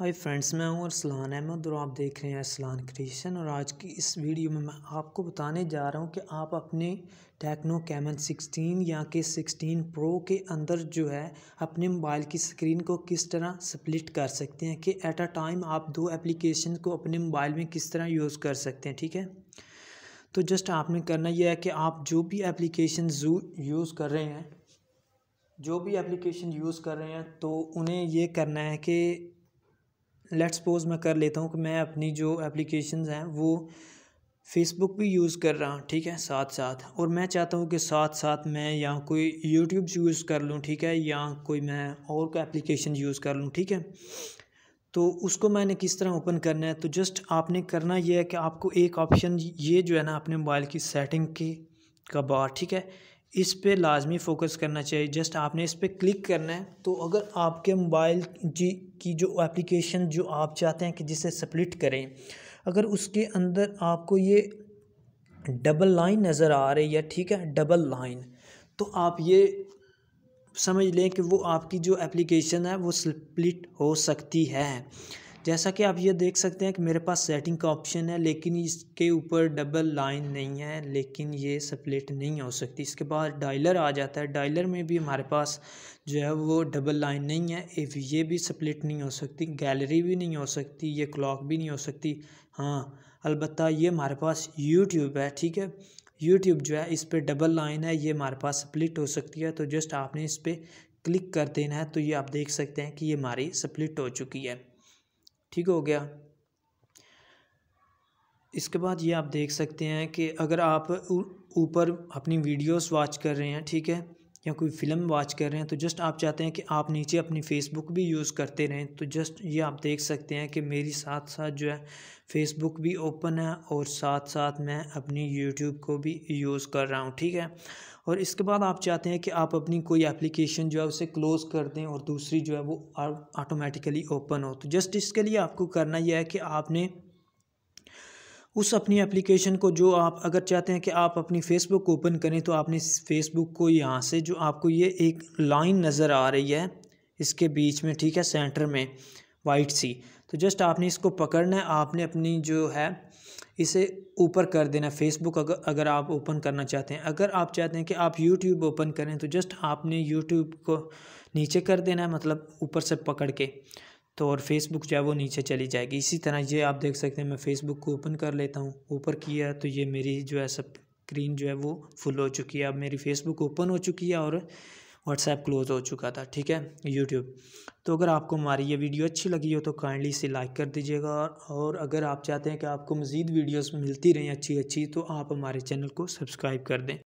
hi friends मैं हूं अरसलान अहमद और आप देख रहे हैं अरसलान क्रिएशन और आज की इस वीडियो में मैं आपको बताने जा रहा हूं कि आप अपने टेक्नो कैमन 16 या के 16 प्रो के अंदर जो है अपने मोबाइल की स्क्रीन को किस तरह स्प्लिट कर सकते हैं कि एट अ टाइम आप दो एप्लीकेशन को अपने मोबाइल में किस तरह यूज़ कर सकते हैं ठीक है तो जस्ट आपने करना यह है कि आप जो भी एप्लीकेशन यूज़ कर रहे हैं जो भी एप्लीकेशन यूज़ कर रहे हैं तो उन्हें ये करना है कि लेट्स सपोज मैं कर लेता हूँ कि मैं अपनी जो एप्लीकेशन हैं वो फेसबुक भी यूज़ कर रहा हूँ ठीक है साथ साथ और मैं चाहता हूँ कि साथ साथ मैं या कोई यूट्यूब यूज़ कर लूँ ठीक है या कोई मैं और कोई एप्लीकेशन यूज़ कर लूँ ठीक है तो उसको मैंने किस तरह ओपन करना है तो जस्ट आपने करना यह है कि आपको एक ऑप्शन ये जो है ना अपने मोबाइल की सेटिंग की का बार ठीक है इस पर लाजमी फ़ोकस करना चाहिए जस्ट आपने इस पर क्लिक करना है तो अगर आपके मोबाइल जी की जो एप्लीकेशन जो आप चाहते हैं कि जिसे सप्लिट करें अगर उसके अंदर आपको ये डबल लाइन नज़र आ रही है ठीक है डबल लाइन तो आप ये समझ लें कि वो आपकी जो एप्लीकेशन है वो स्प्लिट हो सकती है जैसा कि आप ये देख सकते हैं कि मेरे पास सेटिंग का ऑप्शन है लेकिन इसके ऊपर डबल लाइन नहीं है लेकिन ये सप्लेट नहीं हो सकती इसके बाद डायलर आ जाता है डायलर में भी हमारे पास जो है वो डबल लाइन नहीं है इफ़ ये भी सप्लेट नहीं हो सकती गैलरी भी नहीं हो सकती ये क्लॉक भी नहीं हो सकती हाँ अलबत्त ये हमारे पास यूट्यूब है ठीक है यूट्यूब जो है इस पर डबल लाइन है ये हमारे पास सप्लिट हो सकती है तो जस्ट आपने इस पर क्लिक कर देना है तो ये आप देख सकते हैं कि ये हमारी सप्लिट हो चुकी है ठीक हो गया इसके बाद ये आप देख सकते हैं कि अगर आप ऊपर अपनी वीडियोस वॉच कर रहे हैं ठीक है या कोई फिल्म वॉच कर रहे हैं तो जस्ट आप चाहते हैं कि आप नीचे अपनी फ़ेसबुक भी यूज़ करते रहें तो जस्ट ये आप देख सकते हैं कि मेरी साथ साथ जो है फ़ेसबुक भी ओपन है और साथ साथ मैं अपनी यूट्यूब को भी यूज़ कर रहा हूँ ठीक है और इसके बाद आप चाहते हैं कि आप अपनी कोई एप्लीकेशन जो है उसे क्लोज़ कर दें और दूसरी जो है वो ऑटोमेटिकली ओपन हो तो जस्ट इसके लिए आपको करना यह है कि आपने उस अपनी एप्लीकेशन को जो आप अगर चाहते हैं कि आप अपनी फ़ेसबुक ओपन करें तो आपने फ़ेसबुक को यहाँ से जो आपको ये एक लाइन नज़र आ रही है इसके बीच में ठीक है सेंटर में वाइट सी तो जस्ट आपने इसको पकड़ना है आपने अपनी जो है इसे ऊपर कर देना फेसबुक अगर अगर आप ओपन करना चाहते हैं अगर आप चाहते हैं कि आप यूट्यूब ओपन करें तो जस्ट आपने यूट्यूब को नीचे कर देना है मतलब ऊपर से पकड़ के तो और फेसबुक जो है वो नीचे चली जाएगी इसी तरह ये आप देख सकते हैं मैं फेसबुक को ओपन कर लेता हूँ ऊपर किया तो ये मेरी जो है सब स्क्रीन जो है वो फुल हो चुकी है अब मेरी फेसबुक ओपन हो चुकी है और व्हाट्सएप क्लोज हो चुका था ठीक है यूट्यूब तो अगर आपको हमारी ये वीडियो अच्छी लगी हो तो काइंडली इसे लाइक कर दीजिएगा और अगर आप चाहते हैं कि आपको मज़ीद वीडियोस मिलती रहें अच्छी अच्छी तो आप हमारे चैनल को सब्सक्राइब कर दें